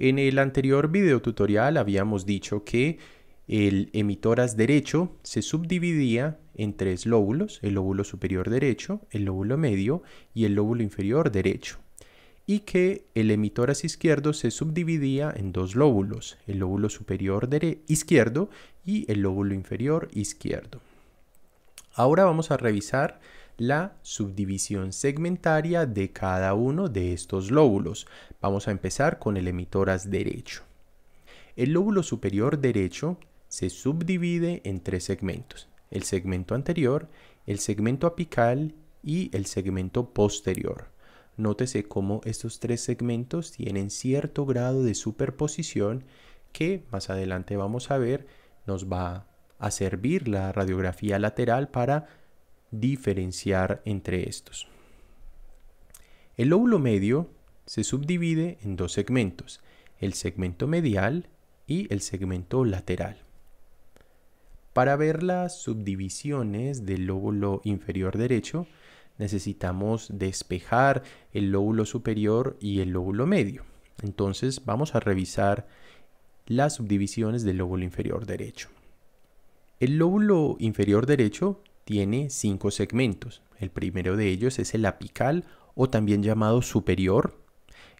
En el anterior video tutorial habíamos dicho que el emitoras derecho se subdividía en tres lóbulos, el lóbulo superior derecho, el lóbulo medio y el lóbulo inferior derecho, y que el emitoras izquierdo se subdividía en dos lóbulos, el lóbulo superior izquierdo y el lóbulo inferior izquierdo. Ahora vamos a revisar la subdivisión segmentaria de cada uno de estos lóbulos Vamos a empezar con el emitoras derecho. El lóbulo superior derecho se subdivide en tres segmentos, el segmento anterior, el segmento apical y el segmento posterior. Nótese cómo estos tres segmentos tienen cierto grado de superposición que más adelante vamos a ver nos va a servir la radiografía lateral para diferenciar entre estos. El lóbulo medio se subdivide en dos segmentos, el segmento medial y el segmento lateral. Para ver las subdivisiones del lóbulo inferior derecho, necesitamos despejar el lóbulo superior y el lóbulo medio. Entonces vamos a revisar las subdivisiones del lóbulo inferior derecho. El lóbulo inferior derecho tiene cinco segmentos. El primero de ellos es el apical o también llamado superior,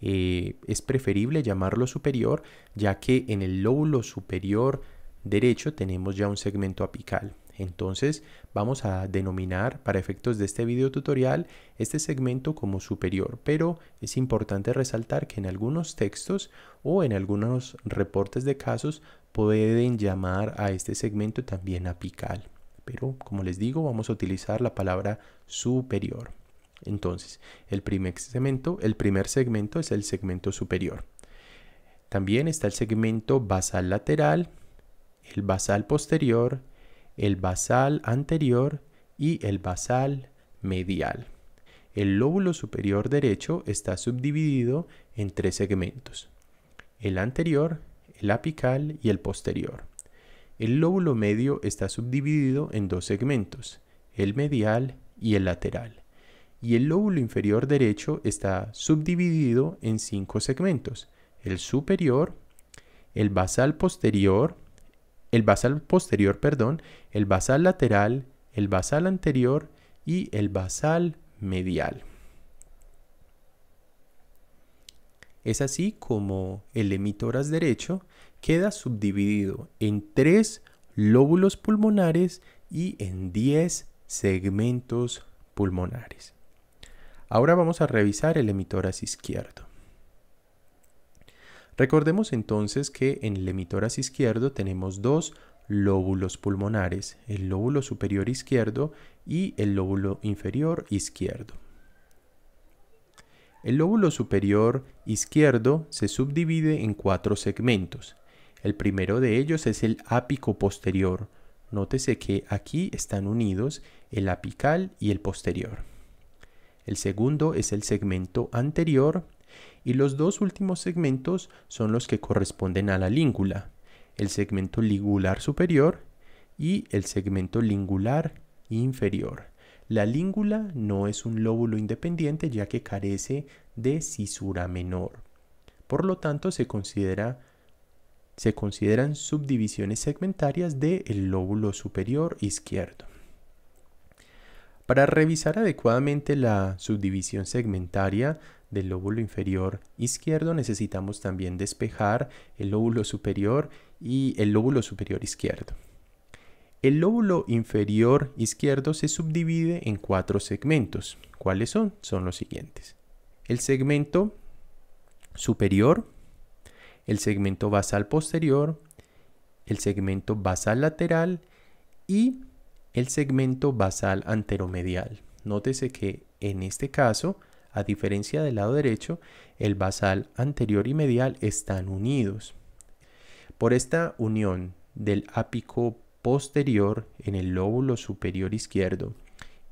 eh, es preferible llamarlo superior, ya que en el lóbulo superior derecho tenemos ya un segmento apical. Entonces vamos a denominar para efectos de este video tutorial este segmento como superior, pero es importante resaltar que en algunos textos o en algunos reportes de casos pueden llamar a este segmento también apical. Pero como les digo, vamos a utilizar la palabra superior. Entonces, el primer segmento, el primer segmento es el segmento superior. También está el segmento basal lateral, el basal posterior, el basal anterior y el basal medial. El lóbulo superior derecho está subdividido en tres segmentos, el anterior, el apical y el posterior. El lóbulo medio está subdividido en dos segmentos, el medial y el lateral y el lóbulo inferior derecho está subdividido en cinco segmentos, el superior, el basal posterior, el basal posterior, perdón, el basal lateral, el basal anterior y el basal medial. Es así como el emitoras derecho queda subdividido en tres lóbulos pulmonares y en diez segmentos pulmonares. Ahora vamos a revisar el emitoras izquierdo. Recordemos entonces que en el emitoras izquierdo tenemos dos lóbulos pulmonares, el lóbulo superior izquierdo y el lóbulo inferior izquierdo. El lóbulo superior izquierdo se subdivide en cuatro segmentos. El primero de ellos es el ápico posterior. Nótese que aquí están unidos el apical y el posterior el segundo es el segmento anterior y los dos últimos segmentos son los que corresponden a la língula, el segmento lingular superior y el segmento lingular inferior. La língula no es un lóbulo independiente ya que carece de cisura menor. Por lo tanto, se, se consideran subdivisiones segmentarias del lóbulo superior izquierdo. Para revisar adecuadamente la subdivisión segmentaria del lóbulo inferior izquierdo necesitamos también despejar el lóbulo superior y el lóbulo superior izquierdo. El lóbulo inferior izquierdo se subdivide en cuatro segmentos. ¿Cuáles son? Son los siguientes. El segmento superior, el segmento basal posterior, el segmento basal lateral y el segmento basal anteromedial. Nótese que en este caso, a diferencia del lado derecho, el basal anterior y medial están unidos. Por esta unión del ápico posterior en el lóbulo superior izquierdo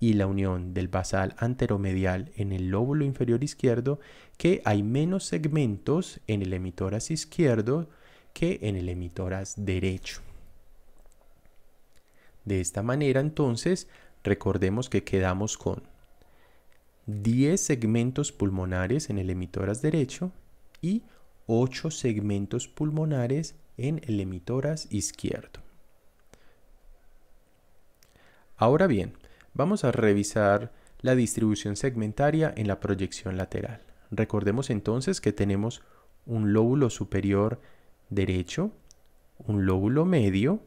y la unión del basal anteromedial en el lóbulo inferior izquierdo, que hay menos segmentos en el emitoras izquierdo que en el emitoras derecho. De esta manera entonces recordemos que quedamos con 10 segmentos pulmonares en el emitoras derecho y 8 segmentos pulmonares en el emitoras izquierdo. Ahora bien, vamos a revisar la distribución segmentaria en la proyección lateral. Recordemos entonces que tenemos un lóbulo superior derecho, un lóbulo medio,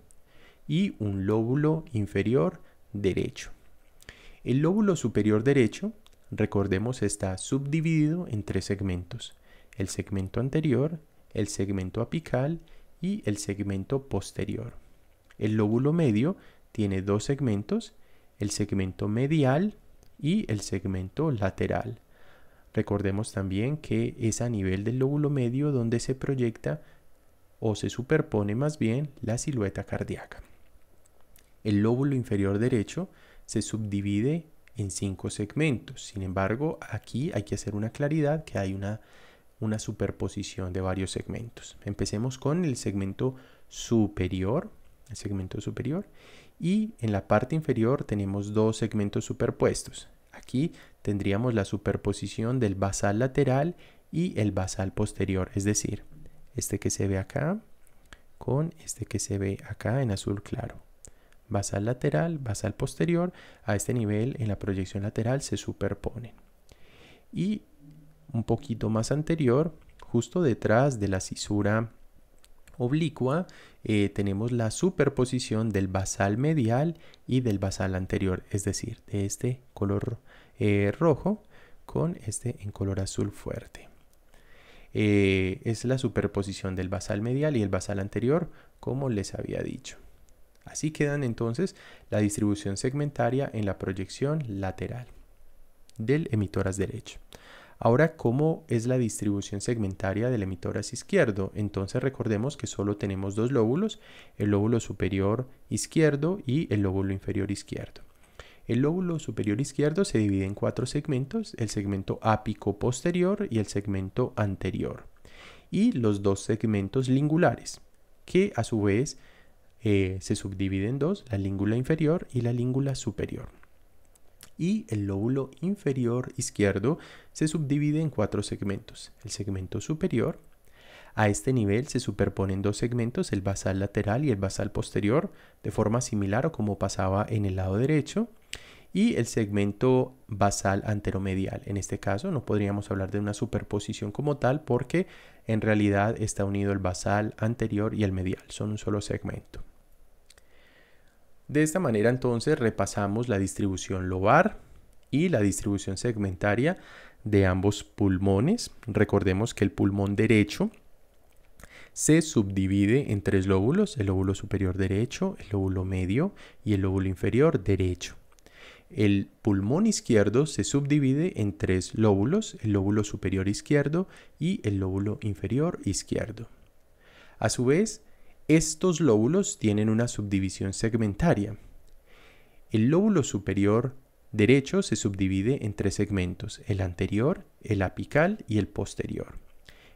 y un lóbulo inferior derecho. El lóbulo superior derecho, recordemos, está subdividido en tres segmentos. El segmento anterior, el segmento apical y el segmento posterior. El lóbulo medio tiene dos segmentos, el segmento medial y el segmento lateral. Recordemos también que es a nivel del lóbulo medio donde se proyecta o se superpone más bien la silueta cardíaca. El lóbulo inferior derecho se subdivide en cinco segmentos. Sin embargo, aquí hay que hacer una claridad que hay una, una superposición de varios segmentos. Empecemos con el segmento superior, el segmento superior, y en la parte inferior tenemos dos segmentos superpuestos. Aquí tendríamos la superposición del basal lateral y el basal posterior, es decir, este que se ve acá con este que se ve acá en azul claro basal lateral, basal posterior, a este nivel en la proyección lateral se superponen. Y un poquito más anterior, justo detrás de la cisura oblicua, eh, tenemos la superposición del basal medial y del basal anterior, es decir, de este color eh, rojo con este en color azul fuerte. Eh, es la superposición del basal medial y el basal anterior, como les había dicho. Así quedan entonces la distribución segmentaria en la proyección lateral del emitoras derecho. Ahora, ¿cómo es la distribución segmentaria del emitoras izquierdo? Entonces recordemos que solo tenemos dos lóbulos, el lóbulo superior izquierdo y el lóbulo inferior izquierdo. El lóbulo superior izquierdo se divide en cuatro segmentos, el segmento ápico posterior y el segmento anterior, y los dos segmentos lingulares, que a su vez eh, se subdivide en dos, la língula inferior y la língula superior. Y el lóbulo inferior izquierdo se subdivide en cuatro segmentos. El segmento superior, a este nivel se superponen dos segmentos, el basal lateral y el basal posterior, de forma similar o como pasaba en el lado derecho y el segmento basal anteromedial. En este caso no podríamos hablar de una superposición como tal porque en realidad está unido el basal anterior y el medial, son un solo segmento. De esta manera entonces repasamos la distribución lobar y la distribución segmentaria de ambos pulmones. Recordemos que el pulmón derecho se subdivide en tres lóbulos, el lóbulo superior derecho, el lóbulo medio y el lóbulo inferior derecho. El pulmón izquierdo se subdivide en tres lóbulos, el lóbulo superior izquierdo y el lóbulo inferior izquierdo. A su vez, estos lóbulos tienen una subdivisión segmentaria. El lóbulo superior derecho se subdivide en tres segmentos, el anterior, el apical y el posterior.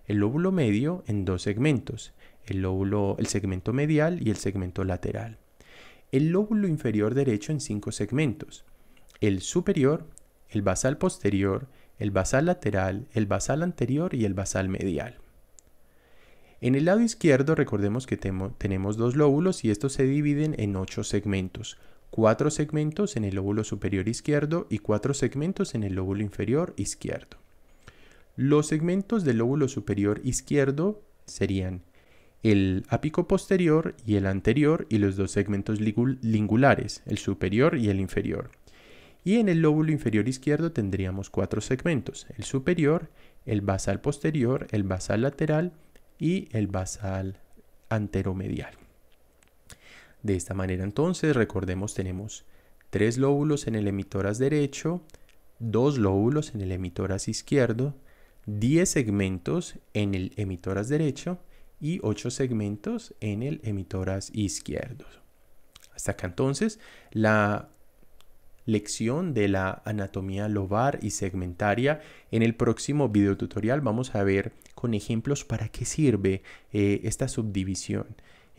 El lóbulo medio en dos segmentos, el, lóbulo, el segmento medial y el segmento lateral. El lóbulo inferior derecho en cinco segmentos, el superior, el basal posterior, el basal lateral, el basal anterior y el basal medial. En el lado izquierdo recordemos que tenemos dos lóbulos y estos se dividen en ocho segmentos. Cuatro segmentos en el lóbulo superior izquierdo y cuatro segmentos en el lóbulo inferior izquierdo. Los segmentos del lóbulo superior izquierdo serían el ápico posterior y el anterior y los dos segmentos lingulares, el superior y el inferior. Y en el lóbulo inferior izquierdo tendríamos cuatro segmentos, el superior, el basal posterior, el basal lateral y el basal anteromedial. De esta manera entonces, recordemos, tenemos tres lóbulos en el emitoras derecho, dos lóbulos en el emitoras izquierdo, diez segmentos en el emitoras derecho y ocho segmentos en el emitoras izquierdo. Hasta acá entonces la lección de la anatomía lobar y segmentaria. En el próximo video tutorial vamos a ver con ejemplos para qué sirve eh, esta subdivisión.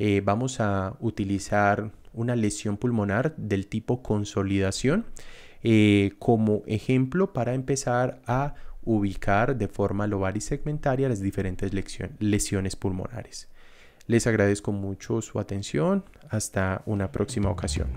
Eh, vamos a utilizar una lesión pulmonar del tipo consolidación eh, como ejemplo para empezar a ubicar de forma lobar y segmentaria las diferentes lesiones pulmonares. Les agradezco mucho su atención. Hasta una próxima ocasión.